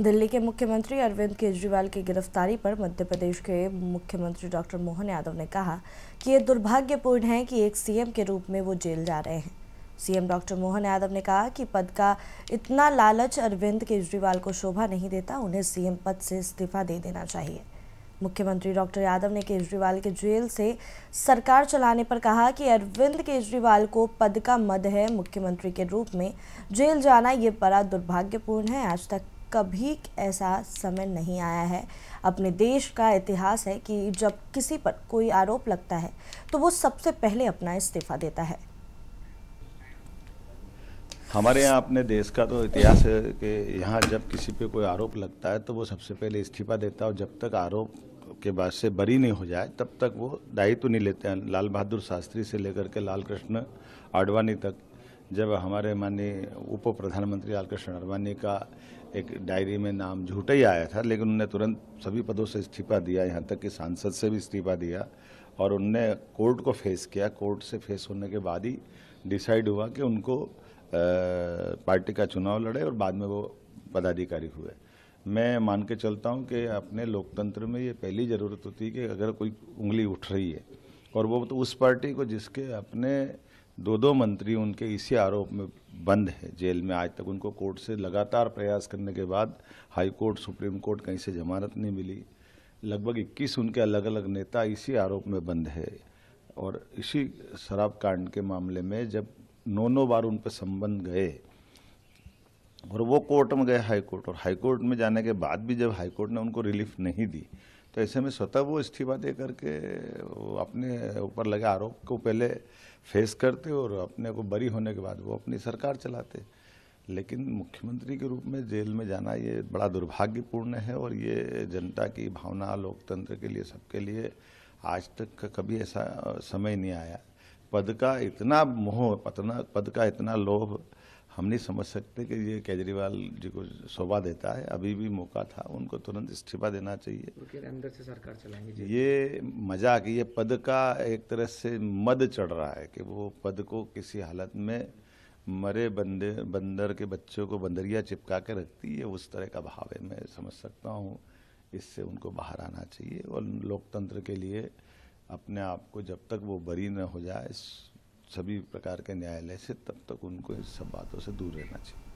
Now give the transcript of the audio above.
दिल्ली के मुख्यमंत्री अरविंद केजरीवाल की गिरफ्तारी पर मध्य प्रदेश के मुख्यमंत्री डॉक्टर मोहन यादव ने कहा कि ये दुर्भाग्यपूर्ण है कि एक सीएम के रूप में वो जेल जा रहे हैं सीएम डॉक्टर मोहन यादव ने कहा कि पद का इतना लालच अरविंद केजरीवाल को शोभा नहीं देता उन्हें सीएम पद से इस्तीफा दे देना चाहिए मुख्यमंत्री डॉक्टर यादव ने केजरीवाल के जेल से सरकार चलाने पर कहा कि अरविंद केजरीवाल को पद का मद है मुख्यमंत्री के रूप में जेल जाना ये बड़ा दुर्भाग्यपूर्ण है आज तक कभी ऐसा समय नहीं आया है अपने देश का इतिहास है कि जब किसी पर कोई आरोप लगता है तो वो सबसे पहले अपना इस्तीफा देता है हमारे यहाँ अपने देश का तो इतिहास है कि यहाँ जब किसी पे कोई आरोप लगता है तो वो सबसे पहले इस्तीफा देता है और जब तक आरोप के बाद से बरी नहीं हो जाए तब तक वो दायित्व तो नहीं लेते हैं लाल बहादुर शास्त्री से लेकर के लाल कृष्ण आडवाणी तक जब हमारे माननीय उप प्रधानमंत्री लालकृष्ण अडवाणी का एक डायरी में नाम झूठा ही आया था लेकिन उन्होंने तुरंत सभी पदों से इस्तीफा दिया यहाँ तक कि सांसद से भी इस्तीफा दिया और उनने कोर्ट को फेस किया कोर्ट से फेस होने के बाद ही डिसाइड हुआ कि उनको पार्टी का चुनाव लड़े और बाद में वो पदाधिकारी हुए मैं मान के चलता हूँ कि अपने लोकतंत्र में ये पहली ज़रूरत होती है कि अगर कोई उंगली उठ रही है और वो तो उस पार्टी को जिसके अपने दो दो मंत्री उनके इसी आरोप में बंद है जेल में आज तक उनको कोर्ट से लगातार प्रयास करने के बाद हाई कोर्ट सुप्रीम कोर्ट कहीं से जमानत नहीं मिली लगभग 21 उनके अलग अलग नेता इसी आरोप में बंद है और इसी शराब कांड के मामले में जब नौ नौ बार उन पर संबंध गए और वो कोर्ट में गए हाई कोर्ट और हाई कोर्ट में जाने के बाद भी जब हाई कोर्ट ने उनको रिलीफ नहीं दी तो ऐसे में स्वतः वो इस्तीफा दे करके अपने ऊपर लगे आरोप को पहले फेस करते और अपने को बरी होने के बाद वो अपनी सरकार चलाते लेकिन मुख्यमंत्री के रूप में जेल में जाना ये बड़ा दुर्भाग्यपूर्ण है और ये जनता की भावना लोकतंत्र के लिए सबके लिए आज तक कभी ऐसा समय नहीं आया पद का इतना मोह पतना पद का इतना लोभ हम नहीं समझ सकते कि ये केजरीवाल जी को शोभा देता है अभी भी मौका था उनको तुरंत इस्तीफा देना चाहिए अंदर से सरकार चलाएंगे ये मजाक ये पद का एक तरह से मद चढ़ रहा है कि वो पद को किसी हालत में मरे बंदे बंदर के बच्चों को बंदरिया चिपका के रखती है उस तरह का भाव है मैं समझ सकता हूँ इससे उनको बाहर आना चाहिए और लोकतंत्र के लिए अपने आप को जब तक वो बरी न हो जाए सभी प्रकार के न्यायालय से तब तक उनको इन सब बातों से दूर रहना चाहिए